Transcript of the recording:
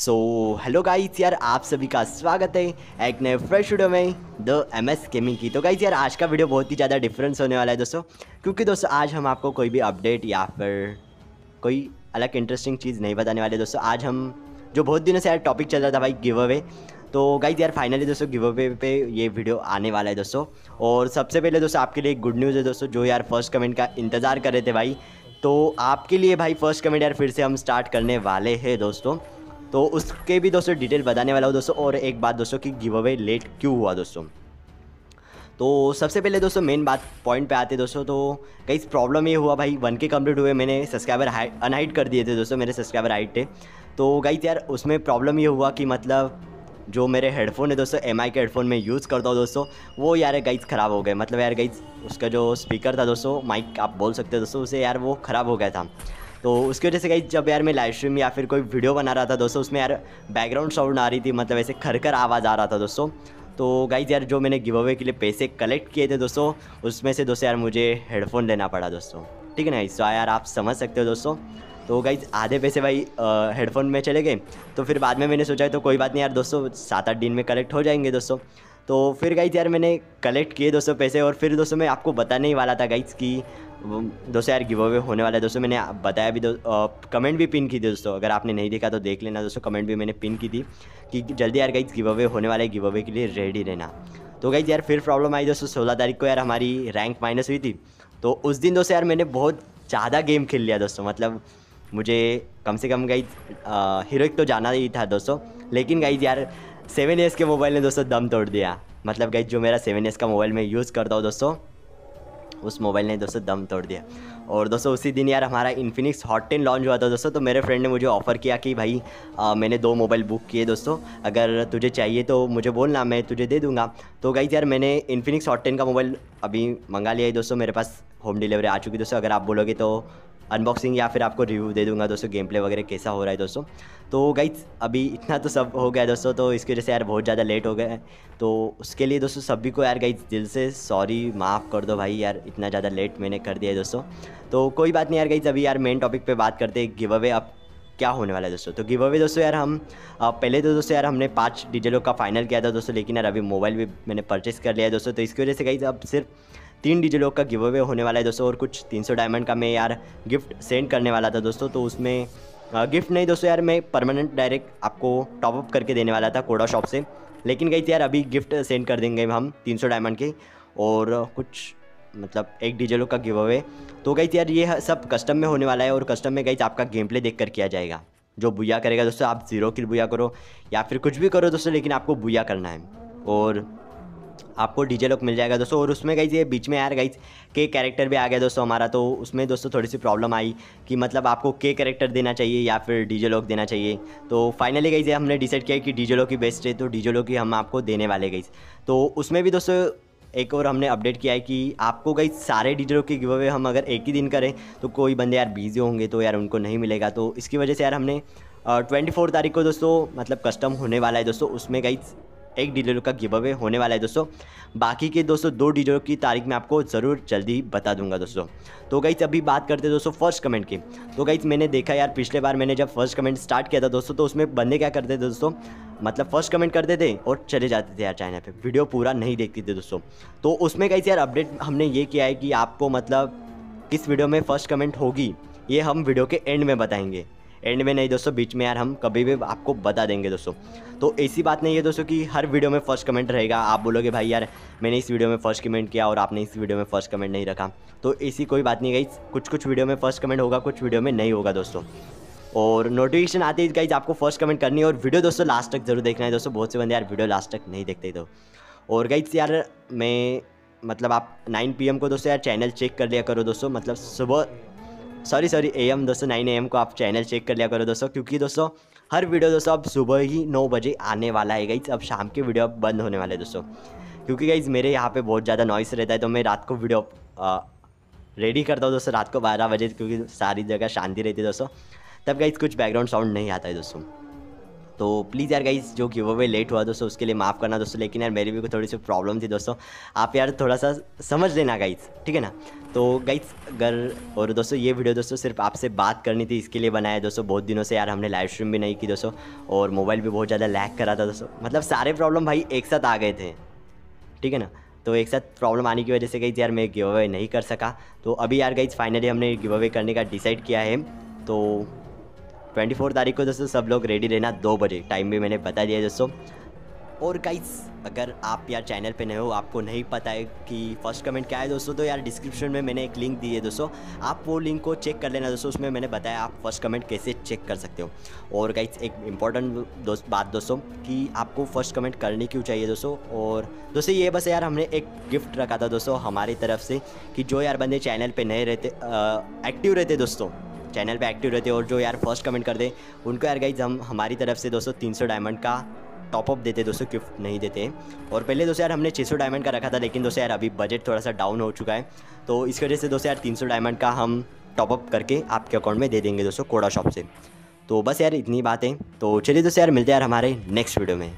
so hello guys यार आप सभी का स्वागत है एक नए फ्रेश वीडियो में द एम एस गेमिंग की तो गाइस यार आज का वीडियो बहुत ही ज़्यादा डिफरेंस होने वाला है दोस्तों क्योंकि दोस्तों आज हम आपको कोई भी अपडेट या फिर कोई अलग इंटरेस्टिंग चीज़ नहीं बताने वाले दोस्तों आज हम जो बहुत दिनों से यार टॉपिक चल रहा था भाई गिव अवे तो गाइज यार फाइनली दोस्तों गिव अवे पे ये वीडियो आने वाला है दोस्तों और सबसे पहले दोस्तों आपके लिए गुड न्यूज़ है दोस्तों जो यार फर्स्ट कमेंट का इंतज़ार कर रहे थे भाई तो आपके लिए भाई फर्स्ट कमेंट यार फिर से हम स्टार्ट करने वाले हैं दोस्तों तो उसके भी दोस्तों डिटेल बताने वाला हूँ दोस्तों और एक बात दोस्तों कि गिव अवे लेट क्यों हुआ दोस्तों तो सबसे पहले दोस्तों मेन बात पॉइंट पे आते दोस्तों तो कई प्रॉब्लम ये हुआ भाई वन के कम्प्लीट हुए मैंने सब्सक्राइबर अनहाइट कर दिए थे दोस्तों मेरे सब्सक्राइबर हाइट थे तो गई यार उसमें प्रॉब्लम ये हुआ कि मतलब जो मेरे हेडफोन है दोस्तों एम के हेडफोन में यूज़ करता हूँ दोस्तों वो यार गाइज ख़राब हो गए मतलब यार गाइज उसका जो स्पीकर था दोस्तों माइक आप बोल सकते हो दोस्तों उसे यार वो ख़राब हो गया था तो उसकी वजह से कहीं जब यार मैं लाइव स्ट्रीम या फिर कोई वीडियो बना रहा था दोस्तों उसमें यार बैकग्राउंड साउंड आ रही थी मतलब ऐसे खरखर आवाज़ आ रहा था दोस्तों तो गाइज यार जो मैंने गिव अवे के लिए पैसे कलेक्ट किए थे दोस्तों उसमें से दोस्तों यार मुझे हेडफोन लेना पड़ा दोस्तों ठीक है ना इस तो यार आप समझ सकते हो दोस्तों तो गाइज आधे पैसे भाई हेडफोन में चले गए तो फिर बाद में मैंने सोचा तो कोई बात नहीं यार दोस्तों सात आठ दिन में कलेक्ट हो जाएंगे दोस्तों तो फिर गाइज यार मैंने कलेक्ट किए दोस्तों पैसे और फिर दोस्तों मैं आपको बताने ही वाला था गाइज की दोस्तों यार गिव अवे होने वाला है दोस्तों मैंने बताया भी दो कमेंट भी पिन की थी दोस्तों अगर आपने नहीं देखा तो देख लेना दोस्तों कमेंट भी मैंने पिन की थी कि जल्दी यार गाइज गिव अवे होने वाला है गिव अवे के लिए रेडी रहना तो गाइज यार फिर प्रॉब्लम आई दोस्तों सोलह तारीख को यार हमारी रैंक माइनस हुई थी तो उस दिन दोस्तों यार मैंने बहुत ज़्यादा गेम खेल लिया दोस्तों मतलब मुझे कम से कम गाइज हीरोइक तो जाना ही था दोस्तों लेकिन गाइज यार सेवन ईयर्स के मोबाइल ने दोस्तों दम तोड़ दिया मतलब गई जो मेरा सेवन ईयर्स का मोबाइल मैं यूज़ करता हूँ दोस्तों उस मोबाइल ने दोस्तों दम तोड़ दिया और दोस्तों उसी दिन यार हमारा इन्फिनिक्स हॉट टेन लॉन्च हुआ था दोस्तों तो मेरे फ्रेंड ने मुझे ऑफ़र किया कि भाई आ, मैंने दो मोबाइल बुक किए दोस्तों अगर तुझे चाहिए तो मुझे बोलना मैं तुझे दे दूंगा तो गई यार मैंने इन्फिनिक्स हॉट टेन का मोबाइल अभी मंगा लिया है दोस्तों मेरे पास होम डिलीवरी आ चुकी दोस्तों अगर आप बोलोगे तो अनबॉक्सिंग या फिर आपको रिव्यू दे दूंगा दोस्तों गेम प्ले वगैरह कैसा हो रहा है दोस्तों तो गाइज अभी इतना तो सब हो गया दोस्तों तो इसकी वजह से यार बहुत ज़्यादा लेट हो गया तो उसके लिए दोस्तों सभी को यार गाइज दिल से सॉरी माफ़ कर दो भाई यार इतना ज़्यादा लेट मैंने कर दिया है दोस्तों तो कोई बात नहीं यार गाइज अभी यार मेन टॉपिक पर बात करते गिव अवे आप क्या होने वाला है दोस्तों तो गिव अवे दोस्तों यार हम आ, पहले तो दोस्तों यार हमने पाँच डिटेलों का फाइनल किया था दोस्तों लेकिन यार अभी मोबाइल भी मैंने परचेस कर लिया है दोस्तों तो इसकी वजह से गई अब सिर्फ तीन डीजे लॉक का गिव अवे होने वाला है दोस्तों और कुछ 300 डायमंड का मैं यार गिफ्ट सेंड करने वाला था दोस्तों तो उसमें गिफ्ट नहीं दोस्तों यार मैं परमानेंट डायरेक्ट आपको टॉपअप करके देने वाला था कोडा शॉप से लेकिन गई थी यार अभी गिफ्ट सेंड कर देंगे हम सौ डायमंड के और कुछ मतलब एक डीजेलो का गिव अवे तो गई थी यार ये सब कस्टम में होने वाला है और कस्टम में गई आपका गेम प्ले देख कर किया जाएगा जो बुया करेगा दोस्तों आप जीरो किल बुया करो या फिर कुछ भी करो दोस्तों लेकिन आपको बुया करना है और आपको डीजे लॉक मिल जाएगा दोस्तों और उसमें गई ये बीच में यार गई के कैरेक्टर भी आ गया दोस्तों हमारा तो उसमें दोस्तों थोड़ी सी प्रॉब्लम आई कि मतलब आपको के कैरेक्टर देना चाहिए या फिर डीजे लॉक देना चाहिए तो फाइनली गाइज हमने डिसाइड किया कि डीजे लॉक ही बेस्ट है तो डीजे लॉक ही हम आपको देने वाले गई तो उसमें भी दोस्तों एक और हमने अपडेट किया है कि आपको गई सारे डीजलों के गिव अवे हम अगर एक ही दिन करें तो कोई बंदे यार बिजी होंगे तो यार उनको नहीं मिलेगा तो इसकी वजह से यार हमने ट्वेंटी फोर तारीख को दोस्तों मतलब कस्टम होने वाला है दोस्तों उसमें गई एक डीलर का गिव अवे होने वाला है दोस्तों बाकी के दोस्तों दो डीलरों की तारीख मैं आपको ज़रूर जल्दी ही बता दूंगा दोस्तों तो गाइज अभी बात करते हैं दोस्तों फर्स्ट कमेंट की तो गाइज मैंने देखा यार पिछले बार मैंने जब फर्स्ट कमेंट स्टार्ट किया था दोस्तों तो उसमें बंदे क्या करते थे दोस्तों मतलब फर्स्ट कमेंट करते थे और चले जाते थे यार चैनल पर वीडियो पूरा नहीं देखते थे दोस्तों तो उसमें कहीं यार अपडेट हमने ये किया है कि आपको मतलब किस वीडियो में फर्स्ट कमेंट होगी ये हम वीडियो के एंड में बताएंगे एंड में नहीं दोस्तों बीच में यार हम कभी भी आपको बता देंगे दोस्तों तो ऐसी बात नहीं है दोस्तों कि हर वीडियो में फर्स्ट कमेंट रहेगा आप बोलोगे भाई यार मैंने इस वीडियो में फर्स्ट कमेंट किया और आपने इस वीडियो में फर्स्ट कमेंट नहीं रखा तो ऐसी कोई बात नहीं गई कुछ कुछ वीडियो में फर्स्ट कमेंट होगा कुछ वीडियो में नहीं होगा दोस्तों और नोटिफिकेशन आते ही गाइज आपको फर्स्ट कमेंट करनी है और वीडियो दोस्तों लास्ट तक जरूर देखना है दोस्तों बहुत से बंदे यार वीडियो लास्ट तक नहीं देखते तो और गाइज यार मैं मतलब आप 9 पीएम को दोस्तों यार चैनल चेक कर लिया करो दोस्तों मतलब सुबह सॉरी सॉरी ए एम दोस्तों नाइन ए एम को आप चैनल चेक कर लिया करो दोस्तों क्योंकि दोस्तों हर वीडियो दोस्तों अब सुबह ही नौ बजे आने वाला है गई अब शाम के वीडियो अब बंद होने वाले दोस्तों क्योंकि गाइज मेरे यहाँ पे बहुत ज़्यादा नॉइस रहता है तो मैं रात को वीडियो रेडी करता हूँ दोस्तों रात को बारह बजे क्योंकि सारी जगह शांति रहती है दोस्तों तब गाइज कुछ बैकग्राउंड साउंड नहीं आता है दोस्तों तो प्लीज़ यार गाइज जो गिव अवे लेट हुआ दोस्तों उसके लिए माफ़ करना दोस्तों लेकिन यार मेरी भी थोड़ी सी प्रॉब्लम थी दोस्तों आप यार थोड़ा सा समझ लेना गाइज ठीक है ना तो गाइज अगर और दोस्तों ये वीडियो दोस्तों सिर्फ आपसे बात करनी थी इसके लिए बनाया दोस्तों बहुत दिनों से यार हमने लाइव स्ट्रीम भी नहीं की दोस्तों और मोबाइल भी बहुत ज़्यादा लैक करा था दोस्तों मतलब सारे प्रॉब्लम भाई एक साथ आ गए थे ठीक है ना तो एक साथ प्रॉब्लम आने की वजह से गई यार मैं गिव अवे नहीं कर सका तो अभी यार गई फाइनली हमने गिव अवे करने का डिसाइड किया है तो ट्वेंटी फोर तारीख को दोस्तों सब लोग रेडी रहना दो बजे टाइम भी मैंने बता दिया दोस्तों और गाइस अगर आप यार चैनल पे नए हो आपको नहीं पता है कि फर्स्ट कमेंट क्या है दोस्तों तो यार डिस्क्रिप्शन में मैंने एक लिंक दी है दोस्तों आप वो लिंक को चेक कर लेना दोस्तों उसमें मैंने बताया आप फर्स्ट कमेंट कैसे चेक कर सकते हो और गाइस एक इम्पॉर्टेंट दोस्त बात दोस्तों कि आपको फर्स्ट कमेंट करनी क्यों चाहिए दोस्तों और दोस्तों ये बस यार हमने एक गिफ्ट रखा था दोस्तों हमारी तरफ से कि जो यार बंदे चैनल पर नए रहते एक्टिव रहते दोस्तों चैनल पे एक्टिव रहते और जो यार फर्स्ट कमेंट कर दे उनको यार गाइज हम हमारी तरफ से दोस्तों तीन डायमंड का टॉपअप देते दोस्तों गिफ्ट नहीं देते और पहले दोस्तों यार हमने 600 डायमंड का रखा था लेकिन दोस्तों यार अभी बजट थोड़ा सा डाउन हो चुका है तो इस वजह से दोस्तों यार 300 डायमंड का हम टॉपअप करके आपके अकाउंट में दे देंगे दोस्तों कोड़ा शॉप से तो बस यार इतनी बातें तो चलिए दोस्तों यार मिलते हैं यार हमारे नेक्स्ट वीडियो में